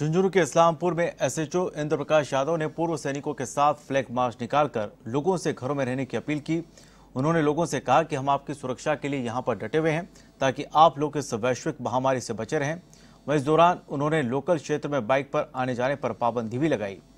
झुंझुनू के इस्लामपुर में एसएचओ इंद्र प्रकाश यादव ने पूर्व सैनिकों के साथ फ्लैग मार्च निकालकर लोगों से घरों में रहने की अपील की उन्होंने लोगों से कहा कि हम आपकी सुरक्षा के लिए यहां पर डटे हुए हैं ताकि आप लोग इस वैश्विक महामारी से बचे रहें वहीं इस दौरान उन्होंने लोकल क्षेत्र में बाइक पर आने जाने पर पाबंदी भी लगाई